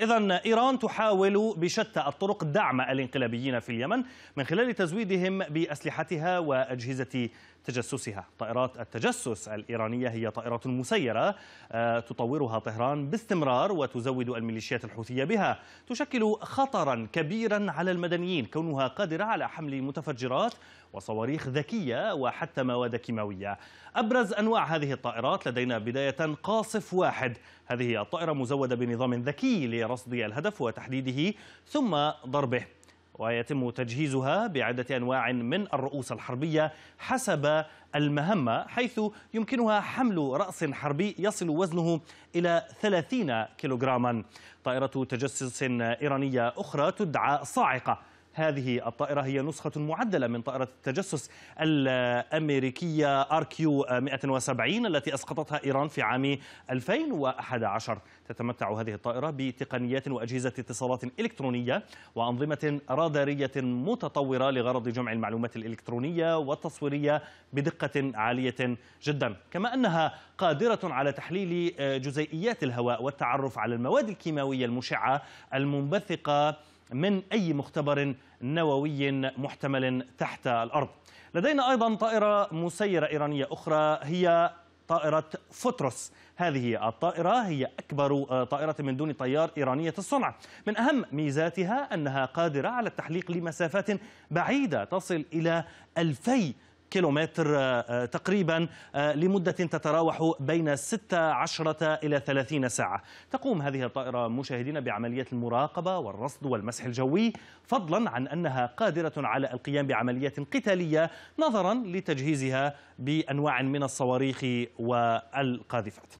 إذا إيران تحاول بشتى الطرق دعم الانقلابيين في اليمن من خلال تزويدهم بأسلحتها وأجهزة تجسسها طائرات التجسس الإيرانية هي طائرات مسيرة آه، تطورها طهران باستمرار وتزود الميليشيات الحوثية بها تشكل خطرا كبيرا على المدنيين كونها قادرة على حمل متفجرات وصواريخ ذكية وحتى مواد كيماوية أبرز أنواع هذه الطائرات لدينا بداية قاصف واحد هذه الطائرة مزودة بنظام ذكي لرصد الهدف وتحديده ثم ضربه ويتم تجهيزها بعدة أنواع من الرؤوس الحربية حسب المهمة حيث يمكنها حمل رأس حربي يصل وزنه إلى 30 كيلوغراما طائرة تجسس إيرانية أخرى تدعى صاعقة هذه الطائرة هي نسخة معدلة من طائرة التجسس الأمريكية RQ 170 التي أسقطتها إيران في عام 2011 تتمتع هذه الطائرة بتقنيات وأجهزة اتصالات إلكترونية وأنظمة رادارية متطورة لغرض جمع المعلومات الإلكترونية والتصويرية بدقة عالية جدا كما أنها قادرة على تحليل جزيئيات الهواء والتعرف على المواد الكيماوية المشعة المنبثقة من أي مختبر نووي محتمل تحت الأرض لدينا أيضا طائرة مسيرة إيرانية أخرى هي طائرة فوتروس هذه الطائرة هي أكبر طائرة من دون طيار إيرانية الصنع من أهم ميزاتها أنها قادرة على التحليق لمسافات بعيدة تصل إلى 2000 كيلومتر آه، آه، تقريبا آه، لمدة تتراوح بين 16 إلى 30 ساعة تقوم هذه الطائرة مشاهدين بعملية المراقبة والرصد والمسح الجوي فضلا عن أنها قادرة على القيام بعمليات قتالية نظرا لتجهيزها بأنواع من الصواريخ والقاذفات